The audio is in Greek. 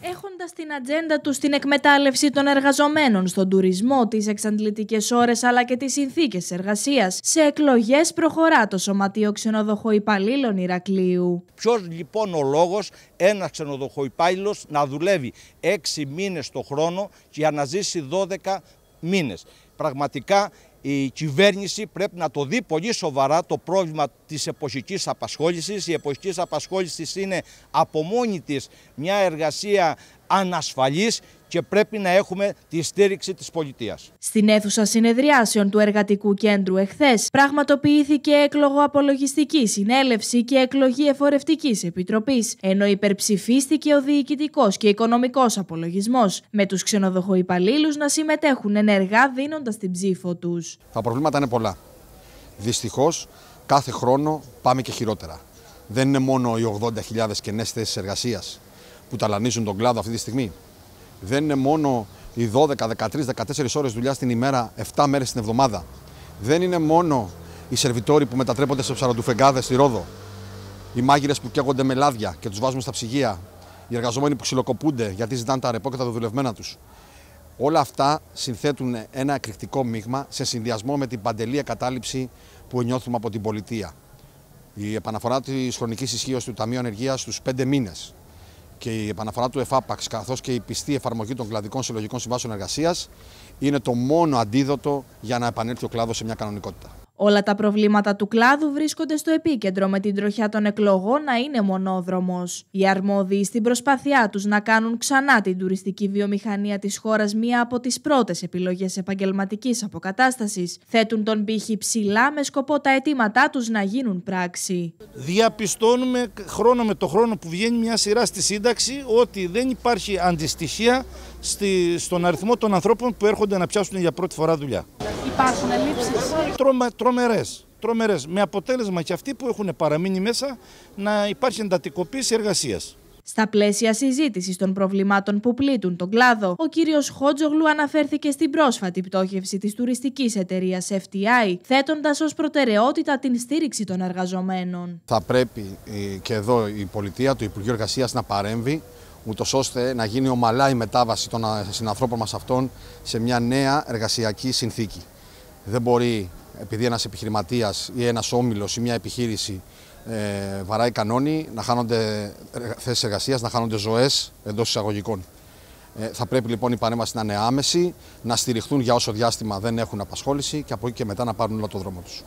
Έχοντας την ατζέντα τους στην εκμετάλλευση των εργαζομένων, στον τουρισμό, τις εξαντλητικές ώρες αλλά και τις συνθήκες εργασίας, σε εκλογές προχωρά το Σωματείο Ξενοδοχό Υπαλλήλων Ηρακλείου. Ποιος λοιπόν ο λόγος ένας ξενοδοχό υπάλληλο να δουλεύει 6 μήνες το χρόνο για να ζήσει 12 μήνες. Πραγματικά η κυβέρνηση πρέπει να το δει πολύ σοβαρά το πρόβλημα της εποχικής απασχόλησης. Η εποχικής απασχόλησης είναι από μόνη της μια εργασία ανασφαλής και πρέπει να έχουμε τη στήριξη της πολιτείας. Στην αίθουσα συνεδριάσεων του Εργατικού Κέντρου εχθές πραγματοποιήθηκε έκλογο απολογιστική συνέλευση και εκλογή εφορευτικής επιτροπής, ενώ υπερψηφίστηκε ο διοικητικός και οικονομικός απολογισμός, με τους ξενοδοχοϊπαλλήλους να συμμετέχουν ενεργά δίνοντας την ψήφο τους. Τα προβλήματα είναι πολλά. Δυστυχώς, κάθε χρόνο πάμε και χειρότερα. Δεν είναι μόνο οι 80.000 κενές θέσεις εργασίας που ταλανίζουν τον κλάδο αυτή τη στιγμή. Δεν είναι μόνο οι 12, 13, 14 ώρες δουλειά την ημέρα, 7 μέρες την εβδομάδα. Δεν είναι μόνο οι σερβιτόροι που μετατρέπονται σε ψαροντουφεγγάδες στη Ρόδο. Οι μάγειρες που καίγονται με λάδια και τους βάζουμε στα ψυγεία. Οι εργαζόμενοι που ξυλοκοπούνται γιατί ζητάνε τα ρεπό και τα δουλευμένα τους. Όλα αυτά συνθέτουν ένα εκρηκτικό μείγμα σε συνδυασμό με την παντελή κατάληψη που νιώθουμε από την πολιτεία. Η επαναφορά της χρονικής ισχύως του Ταμείου Ανεργίας στους 5 μήνες και η επαναφορά του ΕΦΑΠΑΞ καθώς και η πιστή εφαρμογή των κλαδικών συλλογικών συμβάσεων εργασίας είναι το μόνο αντίδοτο για να επανέλθει ο κλάδος σε μια κανονικότητα. Όλα τα προβλήματα του κλάδου βρίσκονται στο επίκεντρο με την τροχιά των εκλογών να είναι μονόδρομος. Οι αρμόδιοι στην προσπάθειά τους να κάνουν ξανά την τουριστική βιομηχανία της χώρας μία από τις πρώτες επιλογές επαγγελματικής αποκατάστασης θέτουν τον πύχη ψηλά με σκοπό τα αιτήματά τους να γίνουν πράξη. Διαπιστώνουμε χρόνο με το χρόνο που βγαίνει μια σειρά στη σύνταξη ότι δεν υπάρχει αντιστοιχεία στον αριθμό των ανθρώπων που έρχονται να πιάσουν για πρώτη φορά δουλειά. Υπάρχουν ελλείψεις. Τρομε, τρομερές, τρομερές. Με αποτέλεσμα και αυτοί που έχουν παραμείνει μέσα να υπάρχει εντατικοποίηση εργασίας. Στα πλαίσια συζήτησης των προβλημάτων που πλήττουν τον κλάδο, ο κύριος Χότζογλου αναφέρθηκε στην πρόσφατη πτώχευση της τουριστικής εταιρείας FTI, θέτοντας ως προτεραιότητα την στήριξη των εργαζομένων. Θα πρέπει ε, και εδώ η πολιτεία, του Υπουργείο Εργασίας να παρέμβει, ούτως ώστε να γίνει ομαλά η μετάβαση των ε, συνανθρώπων μας σε μια νέα εργασιακή συνθήκη. Δεν μπορεί επειδή ένας επιχειρηματίας ή ένας όμιλος ή μια επιχείρηση ε, βαράει κανόνι, να χάνονται θέσεις εργασίας, να χάνονται ζωές εντός εισαγωγικών. Ε, θα πρέπει λοιπόν η παρέμβαση να είναι άμεση, να στηριχθούν για όσο διάστημα δεν έχουν απασχόληση και από εκεί και μετά να πάρουν όλο το δρόμο τους.